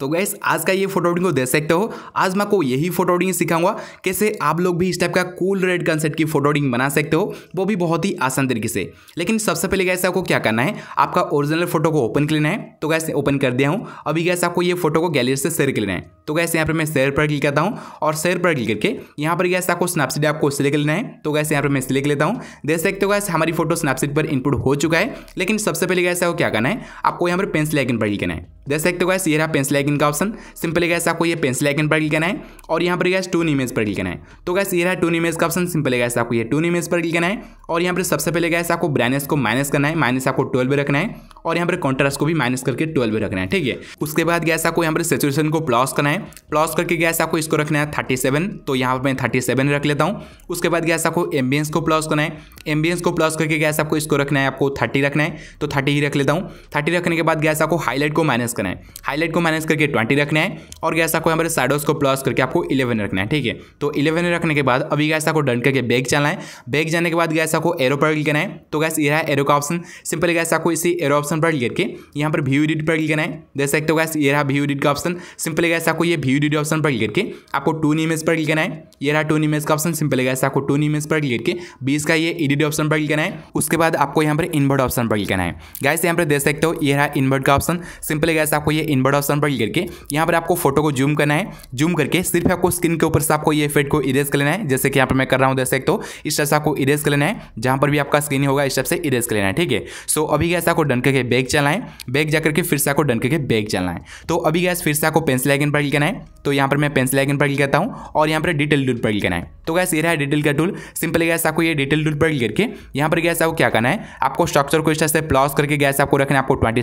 तो गैस आज का ये फोटो आउटिंग को देख सकते हो आज मैं आपको यही फोटो आउटिंग सिखाऊंगा कैसे आप लोग भी इस टाइप का कूल रेड कंसेप्ट की फोटो आउटिंग बना सकते हो वो भी बहुत ही आसान तरीके से लेकिन सबसे पहले गैस आपको क्या करना है आपका ओरिजिनल फोटो को ओपन कर लेना है तो गैस ओपन कर दिया हूँ अभी गैस आपको ये फोटो को गैलरी से शेयर कर लेना है तो गैस यहाँ पर मैं शेयर पर क्लिक करता हूँ और शेयर पर क्लिक करके यहाँ पर गैस आपको स्नैपसीट आपको सिलेक्ट लेना है तो गैस यहाँ पर मैं सिलेक्ट लेता हूँ देख सकते हो गैस हमारी फोटो स्नैपसीट पर इनपुट हो चुका है लेकिन सबसे पहले गैस आपको क्या करना है आपको यहाँ पर पेंसिल आइकन पर क्लिक करना है जैसे सकते हो ये रहा पेंसिल आइकन का ऑप्शन सिंपली गैस आपको ये पेंसिल आइकन पर क्लिक करना है और यहाँ पर गैस टून इमेज पर क्लिक करना है तो गैस ये रहा टून इमेज का ऑप्शन सिंपली गैस आपको ये टून इमेज पर क्लिक करना है और यहाँ पर सबसे पहले गैस आपको ब्राइनेस को माइनस करना है माइनस आपको ट्वेल्व रखना है और यहाँ पर कॉन्ट्रास्ट को भी माइनस करके ट्वेल्व रखना है ठीक है उसके बाद गैस आपको यहाँ पर सेचुएशन को प्लस करना है प्लस करके गैस आपको इसको रखना है थर्टी सेवन तो यहाँ पर मैं थर्टी सेवन रख लेता हूँ उसके बाद गैस आपको एम्बियंस को प्लस करना है एम्बियंस को प्लस करके गैस आपको इसको रखना है आपको थर्टी रखना है तो थर्टी ही रख लेता हूँ थर्टी रखने के बाद गैस आपको हाईलाइट को माइनस करना है हाईलाइट को माइनस करके ट्वेंटी रखना है और गैस आपको यहाँ पर साइडोस को प्लस करके आपको इलेवन रखना है ठीक है तो इलेवन रखने के बाद अभी गैस आपको डन करके बैग चलना है बैग जाने के बाद गैस आपको एरो पर क्लिक करना है तो गैस ये है एरो का ऑप्शन सिंपली गैस आपको इसी एरो ऑप्शन पर क्लिक करके यहाँ पर व्यू एडिट पर क्लिक करना है देख सकते हो गैस ये रहा व्यू एडिट का ऑप्शन सिंपली गैस आपको ये व्यू एडिट ऑप्शन पर क्लिक करके आपको टून इमेज पर क्लिक करना है ये रहा टून इमेज का ऑप्शन सिंपली गैस आपको टून इमेज पर क्लिक करके बीस का ये एडिट ऑप्शन पर क्लिक करना है उसके बाद आपको यहाँ पर इनवर्ट ऑप्शन पर क्लिक करना है गैस यहाँ पर देख सकते हो ये रहा इनवर्ट का ऑप्शन सिंपली गैस आपको ये इनवर्ट ऑप्शन पर क्लिक करके यहाँ पर आपको फोटो को जूम करना है जूम करके सिर्फ आपको स्क्रीन के ऊपर से आपको ये इफेक्ट को इरेज कर लेना है जैसे कि यहाँ पर मैं कर रहा हूँ देख सकते हो इस तरह से आपको इरेज कर लेना है जहां पर भी आपका स्क्रीन होगा इस से इरेज कर लेना है ठीक है सो अभी गैस आपको डन करके बैग चलाएं बैग जा करके फिर से आपको डन करके बैग चलाएं तो अभी गैस फिर से आपको पेंसिल आइकन पर क्लिक करना है तो यहां पर मैं पेंसिल आइकन पर क्लिक करता हूं और यहां पर डिटेल टूल पर क्लिक करना है तो गैस ये रहा डिटेल का टूल सिंपली गैस आपको ये डिटेल टूल पर क्लिक करके यहां पर गैस आपको क्या करना है आपको स्ट्रक्चर को इस तरह से प्लस करके गैस आपको रखना है आपको ट्वेंटी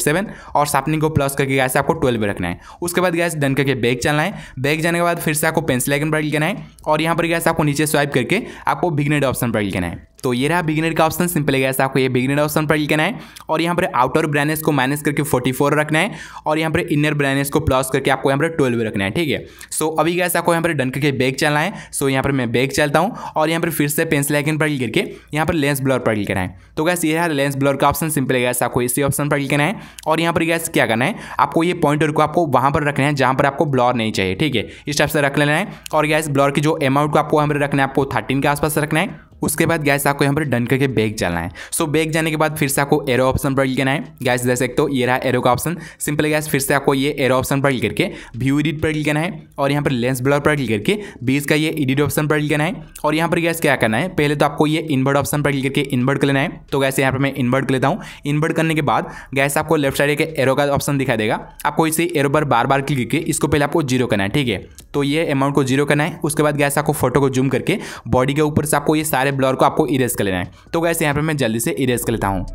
और सापनिंग को प्लस करके गैस आपको ट्वेल्व रखना है उसके बाद गैस डन करके बैग चलना है बैग जाने के बाद फिर से आपको पेंसिल आइकन पर क्लिक करना है और यहां पर गैस आपको नीचे स्वाइप करके आपको बिगनेड ऑप्शन पर क्लिक करना है तो ये रहा बिगिनर का ऑप्शन सिंपल है गैस आपको ये बिगिनर ऑप्शन पर क्लिक करना है और यहाँ पर आउटर ब्राइनेस को माइनस करके 44 रखना है और यहाँ पर इनर ब्राइनेस को प्लस करके आपको यहाँ पर 12 रखना है ठीक है सो अभी गैस आपको यहाँ पर डन करके बैग चलना है सो यहाँ पर मैं बैग चलता हूँ और यहाँ पर फिर से पेंसिल आइकन पर क्लिक करके यहाँ पर लेंस ब्लर पर क्लिक करना है तो गैस ये रहा लेंस ब्लर का ऑप्शन सिंपल है गैस आपको इसी ऑप्शन पर क्लिक करना है और यहाँ पर गैस क्या करना है आपको ये पॉइंटर को आपको वहाँ पर रखना है जहाँ पर आपको ब्लॉर नहीं चाहिए ठीक है इस टाइप से रख लेना है और गैस ब्लॉर की जो अमाउंट को आपको यहाँ पर रखना है आपको थर्टीन के आसपास रखना है उसके बाद गैस आपको यहाँ पर डन करके बैग जाना है सो so, बैग जाने के बाद फिर से आपको एरो ऑप्शन पर लिखना है गैस दे सकते हो ये रहा एरो का ऑप्शन सिंपल गैस फिर से आपको ये एरो ऑप्शन पर लिख करके व्यू एडिट पर लिखना है और यहाँ पर लेंस ब्लर पर लिख करके बीस का ये एडिट ऑप्शन पर लिखना है और यहाँ पर गैस क्या करना है पहले तो आपको ये इन्वर्ट ऑप्शन पर लिख करके इन्वर्ट कर लेना है तो गैस यहाँ पर मैं इन्वर्ट कर लेता हूँ इन्वर्ट करने के बाद गैस आपको लेफ्ट साइड एक एरो का ऑप्शन दिखाई देगा आपको इसे एरो पर बार बार क्लिक करके इसको पहले आपको जीरो करना है ठीक है तो ये अमाउंट को जीरो करना है उसके बाद गैस आपको फोटो को जूम करके बॉडी के ऊपर से आपको ये सारे सारे ब्लर को आपको इरेज कर लेना है तो गैस यहाँ पर मैं जल्दी से इरेज कर लेता हूँ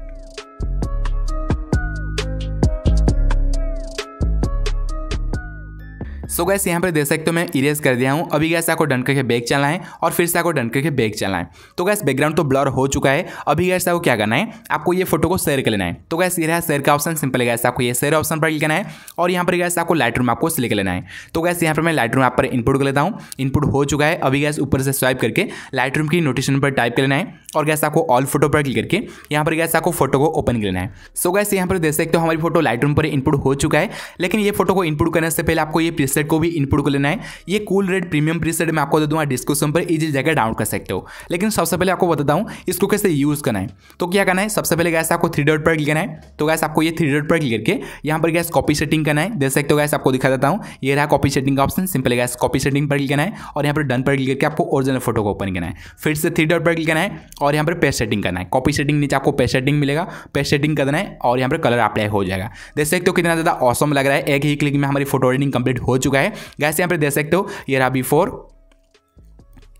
सो गैस यहाँ पर देख सकते हो मैं इरेज कर दिया हूँ अभी गैस आपको डन करके बैग चलाएं और फिर से आपको डन करके बैग चलाएं तो गैस बैकग्राउंड तो ब्लर हो चुका है अभी गैस आपको क्या करना है आपको ये फोटो को शेयर कर लेना है तो गैस ये रहा शेयर का ऑप्शन सिंपल है गैस आपको ये शेयर ऑप्शन पर क्लिक है और यहाँ पर गैस आपको लाइट रूम आपको सिलेक्ट लेना है तो गैस यहाँ पर मैं लाइट रूम आप पर इनपुट कर लेता हूँ इनपुट हो चुका है अभी गैस ऊपर से स्वाइप करके लाइट रूम की नोटेशन पर टाइप कर लेना है और गैस आपको ऑल फोटो पर क्लिक करके यहाँ पर गैस आपको फोटो को ओपन कर लेना है सो गैस यहाँ पर देख सकते हो हमारी फोटो लाइट रूम पर इनपुट हो चुका है लेकिन ये फोटो को इनपुट करने से पहले आपको ये प्रीसेट प्रीसेट को भी इनपुट को लेना है ये कूल रेड प्रीमियम प्रीसेट मैं आपको दे दूंगा डिस्क्रिप्शन पर इजी जगह डाउनलोड कर सकते हो लेकिन सबसे पहले आपको बताता हूँ इसको कैसे यूज़ करना है तो क्या करना है सबसे पहले गैस आपको थ्री डॉट पर क्लिक करना है तो गैस आपको ये थ्री डॉट पर क्लिक करके यहाँ पर गैस कॉपी सेटिंग करना है देख सकते हो गैस आपको दिखा देता हूँ ये रहा कॉपी सेटिंग का option simple guys copy setting पर क्लिक करना है और यहाँ पर डन पर क्लिक करके आपको ओरिजिनल फोटो को ओपन करना है फिर से थ्री डॉट पर क्लिक करना है और यहाँ पर पेस्ट सेटिंग करना है कॉपी सेटिंग नीचे आपको पेस्ट सेटिंग मिलेगा पेस्ट सेटिंग कर देना है और यहाँ पर कलर अप्लाई हो जाएगा देख सकते हो कितना ज़्यादा ऑसम लग रहा है एक ही क्लिक में हमारी फोटो एडिटिंग कंप्लीट हो चुकी चुका है गैस यहाँ पर देख सकते हो ये रहा बिफोर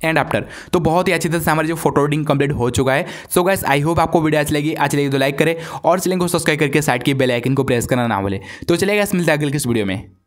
एंड आफ्टर तो बहुत ही अच्छी तरह से हमारे जो फोटो रिडिंग कंप्लीट हो चुका है सो गैस आई होप आपको वीडियो अच्छी लगी अच्छी लगी तो लाइक करें और चैनल को सब्सक्राइब करके साइड की बेल आइकन को प्रेस करना ना भूले तो चलेगा मिलते हैं अगले किस वीडियो में